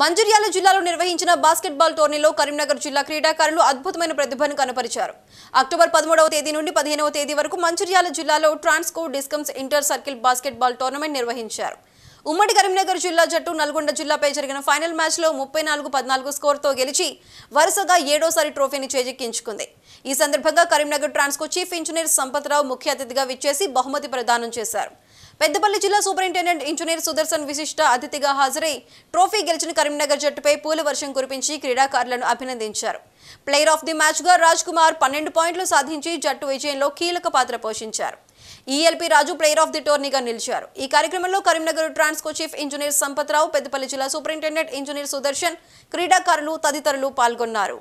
మంజుర్యాల జిల్లాలో నిర్వహించిన బాస్కెట్బాల్ టోర్నీలో కరీంనగర్ జిల్లా క్రీడాకారులు అద్భుతమైన ప్రతిభను కనపరిచారు అక్టోబర్ పదమూడవ తేదీ నుండి పదిహేనవ తేదీ వరకు మంజుర్యాల జిల్లాలో Transco discoms inter circle basketball tournament నిర్వహించారు ఉమ్మడి కరీంనగర్ జిల్లా జట్టు నల్గొండ జిల్లాపై జరిగిన ఫైనల్ మ్యాచ్లో ముప్పై నాలుగు పద్నాలుగు స్కోర్తో గెలిచి వరుసగా ఏడోసారి ట్రోఫీని చేజిక్కించుకుంది ఈ సందర్భంగా కరీంనగర్ ట్రాన్స్కో చీఫ్ ఇంజనీర్ సంపత్ రావు ముఖ్య అతిథిగా విచ్చేసి బహుమతి ప్రదానం చేశారు పెద్దపల్లి జిల్లా సూపరింటెండెంట్ ఇంజనీర్ సుదర్శన్ విశిష్ట అతిథిగా హాజరై ట్రోఫీ గెలిచిన కరీంనగర్ జట్టుపై పూల వర్షం కురిపించి క్రీడాకారులను అభినందించారు ప్లేయర్ ఆఫ్ ది మ్యాచ్గా రాజ్ కుమార్ పన్నెండు పాయింట్లు సాధించి జట్టు విజయంలో కీలక పాత్ర పోషించారు ఈఎల్పి e Raju player of the టోర్నీగా నిలిచారు ఈ కార్యక్రమంలో కరీంనగర్ ట్రాన్స్కో చీఫ్ ఇంజనీర్ సంపత్రావు పెద్దపల్లి జిల్లా సూపరింటెండెంట్ ఇంజనీర్ సుదర్శన్ క్రీడాకారులు తదితరులు పాల్గొన్నారు